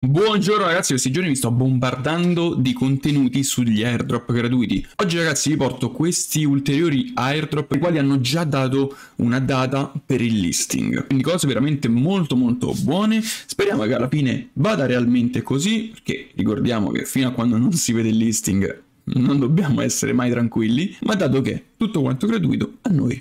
Buongiorno ragazzi, questi giorni vi sto bombardando di contenuti sugli airdrop gratuiti. Oggi ragazzi vi porto questi ulteriori airdrop i quali hanno già dato una data per il listing. Quindi cose veramente molto molto buone. Speriamo che alla fine vada realmente così, perché ricordiamo che fino a quando non si vede il listing non dobbiamo essere mai tranquilli, ma dato che tutto quanto gratuito a noi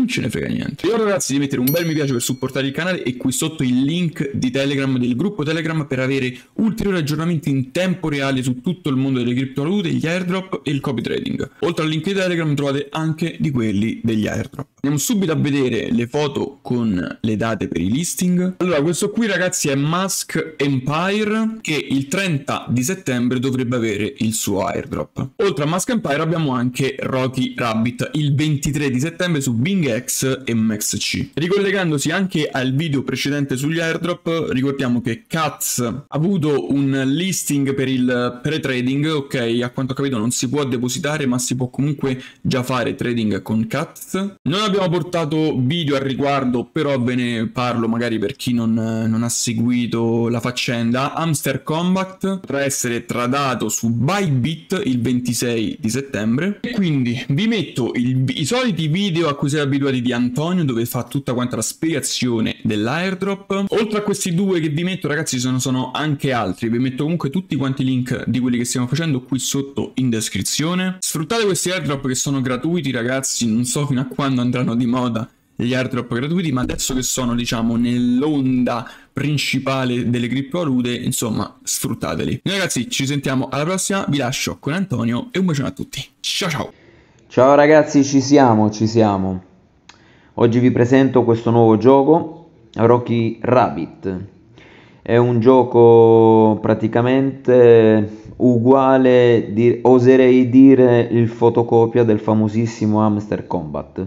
non ce ne frega niente. Ricordo ragazzi di mettere un bel mi piace per supportare il canale e qui sotto il link di Telegram del gruppo Telegram per avere ulteriori aggiornamenti in tempo reale su tutto il mondo delle criptovalute, gli airdrop e il copy trading. Oltre al link di Telegram trovate anche di quelli degli airdrop. Andiamo subito a vedere le foto con le date per i listing. Allora questo qui ragazzi è Musk Empire che il 30 di settembre dovrebbe avere il suo airdrop. Oltre a Musk Empire abbiamo anche Rocky Rabbit il 23 di settembre su Bing MXX e MXC. Ricollegandosi anche al video precedente sugli airdrop, ricordiamo che Katz ha avuto un listing per il pre-trading, ok, a quanto ho capito non si può depositare, ma si può comunque già fare trading con Katz. Non abbiamo portato video al riguardo, però ve ne parlo magari per chi non, non ha seguito la faccenda. Amster Combat potrà essere tradato su Bybit il 26 di settembre. E quindi vi metto il, i soliti video a cui siete abituati abituati di Antonio dove fa tutta quanta la spiegazione dell'airdrop. Oltre a questi due che vi metto ragazzi sono, sono anche altri, vi metto comunque tutti quanti i link di quelli che stiamo facendo qui sotto in descrizione. Sfruttate questi airdrop che sono gratuiti ragazzi, non so fino a quando andranno di moda gli airdrop gratuiti, ma adesso che sono, diciamo, nell'onda principale delle criptovalute, insomma, sfruttateli. Noi ragazzi, ci sentiamo alla prossima, vi lascio con Antonio e un bacione a tutti. Ciao ciao! Ciao ragazzi, ci siamo, ci siamo. Oggi vi presento questo nuovo gioco, Rocky Rabbit. È un gioco praticamente uguale, di, oserei dire, il fotocopia del famosissimo Hamster Combat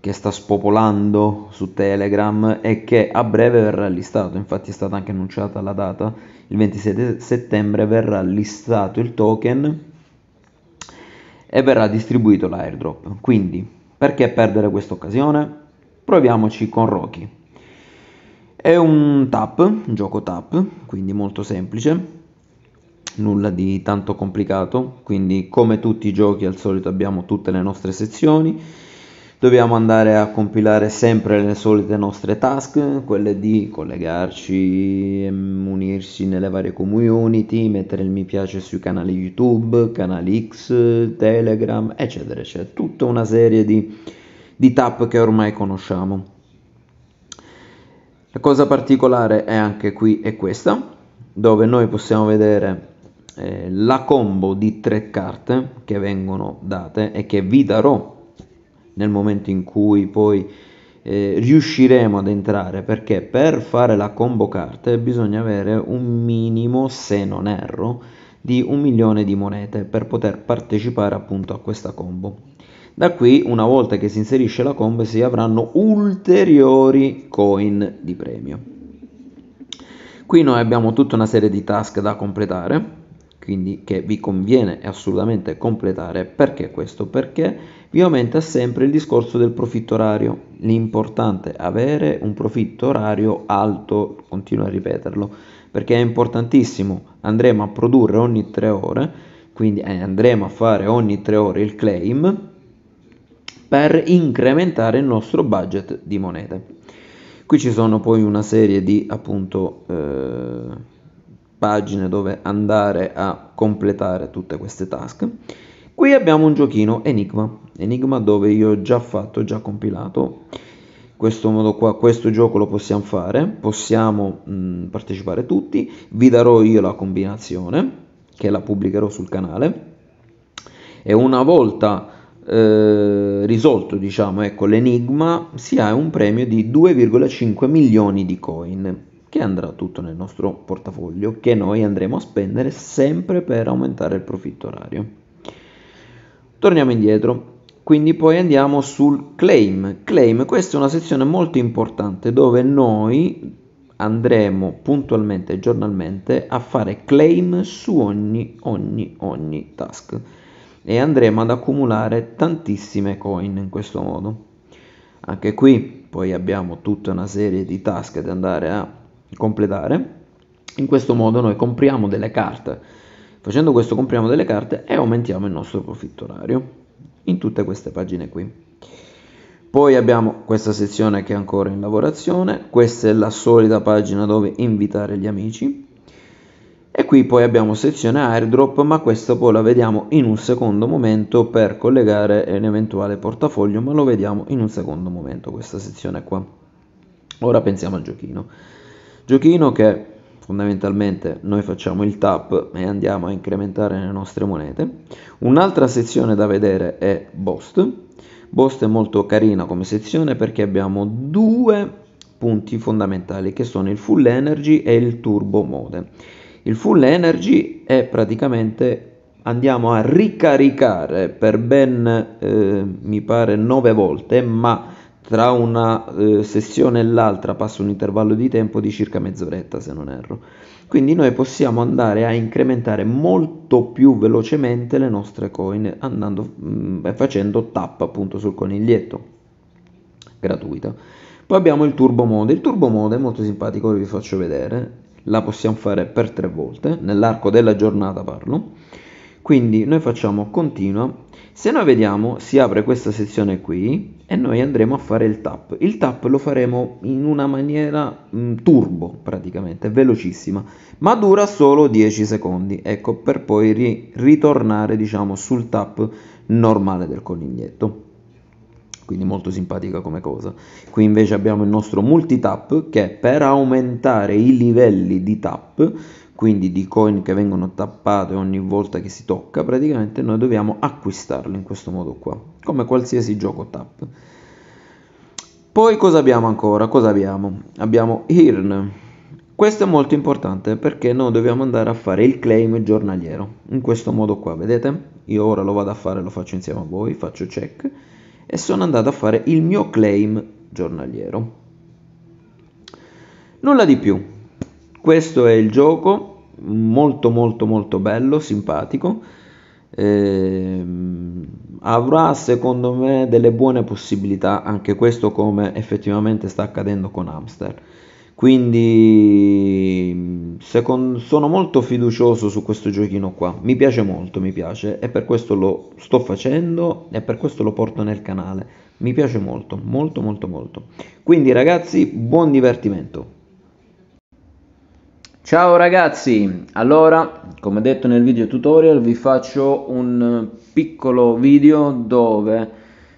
che sta spopolando su Telegram e che a breve verrà listato, infatti è stata anche annunciata la data, il 27 settembre verrà listato il token e verrà distribuito l'airdrop. Quindi perché perdere questa occasione? Proviamoci con Rocky. È un tap, un gioco tap, quindi molto semplice, nulla di tanto complicato, quindi come tutti i giochi al solito abbiamo tutte le nostre sezioni dobbiamo andare a compilare sempre le solite nostre task, quelle di collegarci, unirsi nelle varie community, mettere il mi piace sui canali YouTube, canali X, Telegram, eccetera, eccetera. Tutta una serie di, di tab che ormai conosciamo. La cosa particolare è anche qui è questa, dove noi possiamo vedere eh, la combo di tre carte che vengono date e che vi darò nel momento in cui poi eh, riusciremo ad entrare perché per fare la combo carte bisogna avere un minimo se non erro di un milione di monete per poter partecipare appunto a questa combo da qui, una volta che si inserisce la combo, si avranno ulteriori coin di premio. Qui noi abbiamo tutta una serie di task da completare quindi che vi conviene assolutamente completare. Perché questo? Perché vi aumenta sempre il discorso del profitto orario. L'importante è avere un profitto orario alto, continuo a ripeterlo, perché è importantissimo. Andremo a produrre ogni tre ore, quindi eh, andremo a fare ogni tre ore il claim per incrementare il nostro budget di monete. Qui ci sono poi una serie di appunto... Eh, pagine dove andare a completare tutte queste task. Qui abbiamo un giochino Enigma, Enigma dove io ho già fatto, ho già compilato. In Questo modo qua, questo gioco lo possiamo fare, possiamo mh, mm, partecipare tutti. Vi darò io la combinazione che la pubblicherò sul canale. E una volta eh, risolto diciamo ecco l'enigma si ha un premio di 2,5 milioni di coin che andrà tutto nel nostro portafoglio che noi andremo a spendere sempre per aumentare il profitto orario. Torniamo indietro, quindi poi andiamo sul claim. Claim, questa è una sezione molto importante dove noi andremo puntualmente e giornalmente a fare claim su ogni, ogni, ogni task e andremo ad accumulare tantissime coin in questo modo. Anche qui poi abbiamo tutta una serie di task da andare a completare. In questo modo noi compriamo delle carte. Facendo questo compriamo delle carte e aumentiamo il nostro profitto orario in tutte queste pagine qui. Poi abbiamo questa sezione che è ancora in lavorazione, questa è la solita pagina dove invitare gli amici. E qui poi abbiamo sezione airdrop, ma questa poi la vediamo in un secondo momento per collegare un eventuale portafoglio, ma lo vediamo in un secondo momento questa sezione qua. Ora pensiamo al giochino. Giochino che fondamentalmente noi facciamo il tap e andiamo a incrementare le nostre monete. Un'altra sezione da vedere è Bost. Bost è molto carina come sezione perché abbiamo due punti fondamentali che sono il full energy e il turbo mode. Il full energy è praticamente andiamo a ricaricare per ben eh, mi pare 9 volte, ma tra una eh, sessione e l'altra passa un intervallo di tempo di circa mezz'oretta se non erro. Quindi noi possiamo andare a incrementare molto più velocemente le nostre coin andando, mh, mm, facendo tap appunto sul coniglietto gratuita. Poi abbiamo il turbo mode, il turbo mode è molto simpatico, vi faccio vedere, la possiamo fare per tre volte, nell'arco della giornata parlo quindi noi facciamo continua. Se noi vediamo si apre questa sezione qui e noi andremo a fare il tap. Il tap lo faremo in una maniera mh, mm, turbo praticamente, velocissima, ma dura solo 10 secondi, ecco, per poi ri- ritornare diciamo sul tap normale del coniglietto quindi molto simpatica come cosa. Qui invece abbiamo il nostro multi tap che per aumentare i livelli di tap quindi di coin che vengono tappate ogni volta che si tocca, praticamente noi dobbiamo acquistarle in questo modo qua, come qualsiasi gioco tap. Poi cosa abbiamo ancora? Cosa abbiamo? Abbiamo Earn. Questo è molto importante perché noi dobbiamo andare a fare il claim giornaliero, in questo modo qua, vedete? Io ora lo vado a fare, lo faccio insieme a voi, faccio check e sono andato a fare il mio claim giornaliero. Nulla di più, questo è il gioco, molto molto molto bello, simpatico. Eh, avrà secondo me delle buone possibilità anche questo come effettivamente sta accadendo con Amster quindi secondo, sono molto fiducioso su questo giochino qua mi piace molto mi piace e per questo lo sto facendo e per questo lo porto nel canale mi piace molto molto molto molto quindi ragazzi buon divertimento Ciao ragazzi, allora come detto nel video tutorial vi faccio un piccolo video dove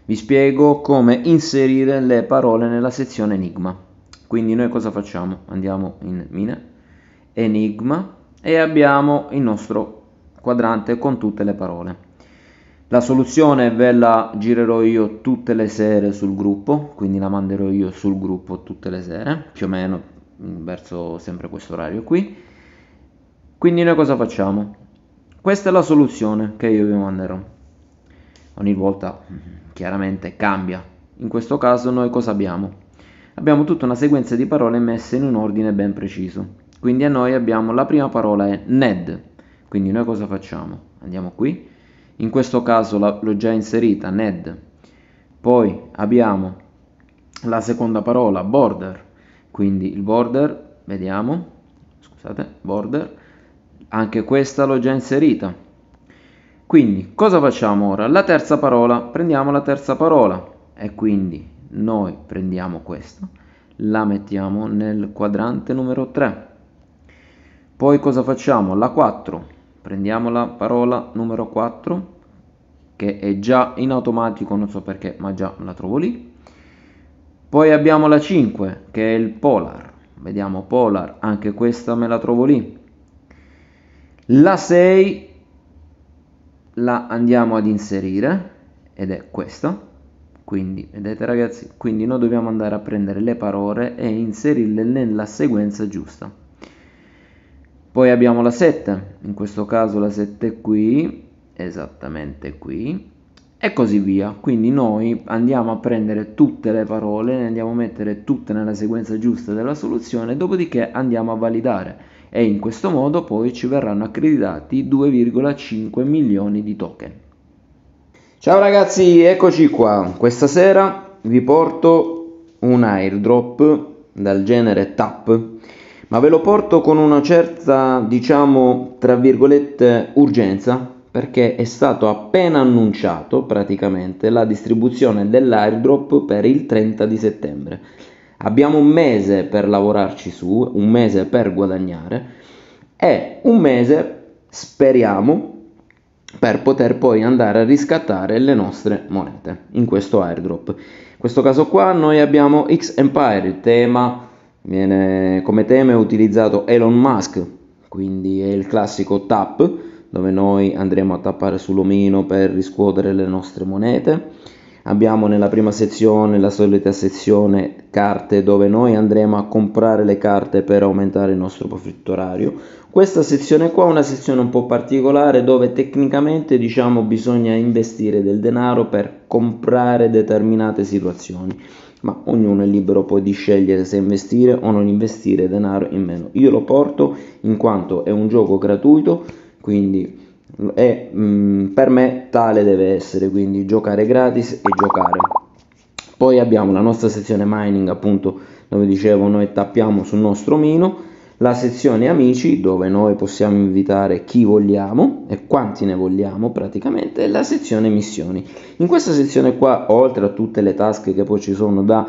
vi spiego come inserire le parole nella sezione enigma. Quindi noi cosa facciamo? Andiamo in mine, enigma e abbiamo il nostro quadrante con tutte le parole. La soluzione ve la girerò io tutte le sere sul gruppo, quindi la manderò io sul gruppo tutte le sere, più o meno Mm, verso sempre questo orario qui. Quindi noi cosa facciamo? Questa è la soluzione che io vi manderò. Ogni volta mm, chiaramente cambia. In questo caso noi cosa abbiamo? Abbiamo tutta una sequenza di parole messe in un ordine ben preciso. Quindi a noi abbiamo la prima parola è NED. Quindi noi cosa facciamo? Andiamo qui. In questo caso l'ho già inserita NED. Poi abbiamo la seconda parola border quindi il border, vediamo, scusate, border, anche questa l'ho già inserita. Quindi cosa facciamo ora? La terza parola, prendiamo la terza parola e quindi noi prendiamo questa, la mettiamo nel quadrante numero 3. Poi cosa facciamo? La 4, prendiamo la parola numero 4 che è già in automatico, non so perché, ma già la trovo lì poi abbiamo la 5 che è il Polar. Vediamo Polar, anche questa me la trovo lì. La 6 la andiamo ad inserire ed è questa. Quindi, vedete ragazzi, quindi noi dobbiamo andare a prendere le parole e inserirle nella sequenza giusta. Poi abbiamo la 7, in questo caso la 7 è qui, esattamente qui e così via. Quindi noi andiamo a prendere tutte le parole, le andiamo a mettere tutte nella sequenza giusta della soluzione, dopodiché andiamo a validare e in questo modo poi ci verranno accreditati 2,5 milioni di token. Ciao ragazzi, eccoci qua. Questa sera vi porto un airdrop dal genere TAP, ma ve lo porto con una certa, diciamo, tra virgolette, urgenza, perché è stato appena annunciato praticamente la distribuzione dell'airdrop per il 30 di settembre. Abbiamo un mese per lavorarci su, un mese per guadagnare e un mese, speriamo, per poter poi andare a riscattare le nostre monete in questo airdrop. In questo caso qua noi abbiamo X Empire, il tema viene, come tema utilizzato Elon Musk, quindi è il classico tap dove noi andremo a tappare sull'omino per riscuotere le nostre monete. Abbiamo nella prima sezione la solita sezione carte dove noi andremo a comprare le carte per aumentare il nostro profitto orario. Questa sezione qua è una sezione un po' particolare dove tecnicamente diciamo bisogna investire del denaro per comprare determinate situazioni ma ognuno è libero poi di scegliere se investire o non investire denaro in meno. Io lo porto in quanto è un gioco gratuito quindi e, mh, mm, per me tale deve essere quindi giocare gratis e giocare poi abbiamo la nostra sezione mining appunto dove dicevo noi tappiamo sul nostro mino la sezione amici dove noi possiamo invitare chi vogliamo e quanti ne vogliamo praticamente e la sezione missioni in questa sezione qua oltre a tutte le tasche che poi ci sono da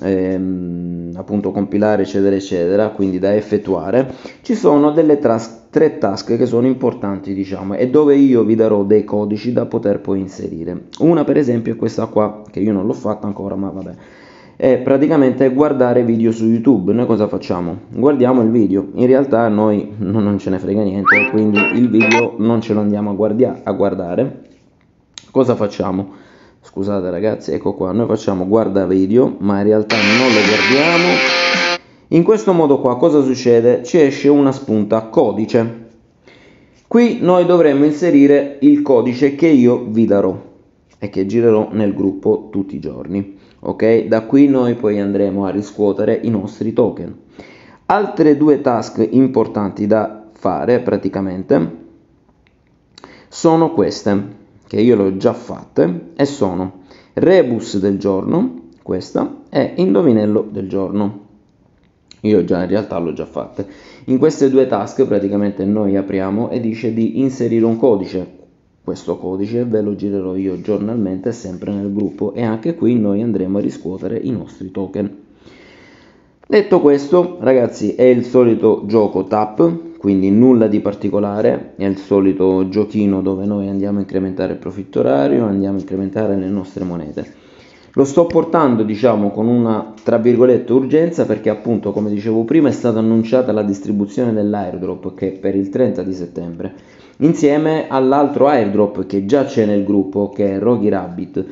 ehm, appunto compilare eccetera eccetera quindi da effettuare ci sono delle tas- tre task che sono importanti diciamo e dove io vi darò dei codici da poter poi inserire una per esempio è questa qua che io non l'ho fatta ancora ma vabbè è praticamente guardare video su YouTube. Noi cosa facciamo? Guardiamo il video. In realtà noi non ce ne frega niente, quindi il video non ce lo andiamo a, guardia- a guardare. Cosa facciamo? scusate ragazzi ecco qua noi facciamo guarda video ma in realtà non lo guardiamo in questo modo qua cosa succede ci esce una spunta codice qui noi dovremmo inserire il codice che io vi darò e che girerò nel gruppo tutti i giorni ok da qui noi poi andremo a riscuotere i nostri token altre due task importanti da fare praticamente sono queste che io le ho già fatte e sono rebus del giorno, questa, e indovinello del giorno. Io già in realtà l'ho già fatta. In queste due task praticamente noi apriamo e dice di inserire un codice. Questo codice ve lo girerò io giornalmente sempre nel gruppo e anche qui noi andremo a riscuotere i nostri token. Detto questo, ragazzi, è il solito gioco tap quindi nulla di particolare, è il solito giochino dove noi andiamo a incrementare il profitto orario, andiamo a incrementare le nostre monete. Lo sto portando diciamo con una tra virgolette urgenza perché appunto come dicevo prima è stata annunciata la distribuzione dell'airdrop che è per il 30 di settembre insieme all'altro airdrop che già c'è nel gruppo che è Rocky Rabbit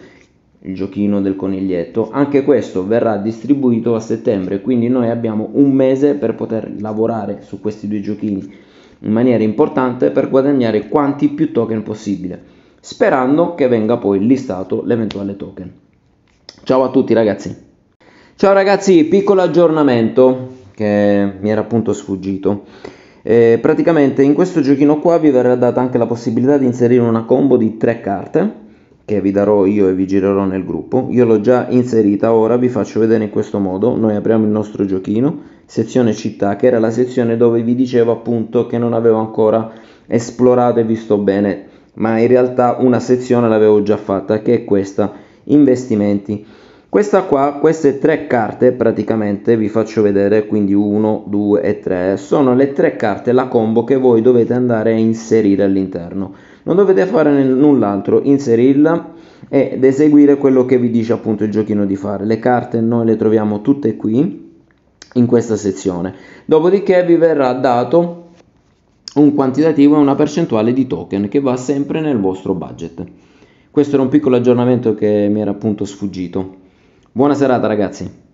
il giochino del coniglietto anche questo verrà distribuito a settembre quindi noi abbiamo un mese per poter lavorare su questi due giochini in maniera importante per guadagnare quanti più token possibile sperando che venga poi listato l'eventuale token ciao a tutti ragazzi ciao ragazzi piccolo aggiornamento che mi era appunto sfuggito eh, praticamente in questo giochino qua vi verrà data anche la possibilità di inserire una combo di tre carte che vi darò io e vi girerò nel gruppo, io l'ho già inserita, ora vi faccio vedere in questo modo, noi apriamo il nostro giochino, sezione città, che era la sezione dove vi dicevo appunto che non avevo ancora esplorato e visto bene, ma in realtà una sezione l'avevo già fatta, che è questa, investimenti. Questa qua, queste tre carte praticamente, vi faccio vedere, quindi 1, 2 e 3, sono le tre carte, la combo che voi dovete andare a inserire all'interno non dovete fare null'altro, inserirla ed eseguire quello che vi dice appunto il giochino di fare. Le carte noi le troviamo tutte qui in questa sezione. Dopodiché vi verrà dato un quantitativo e una percentuale di token che va sempre nel vostro budget. Questo era un piccolo aggiornamento che mi era appunto sfuggito. Buona serata ragazzi.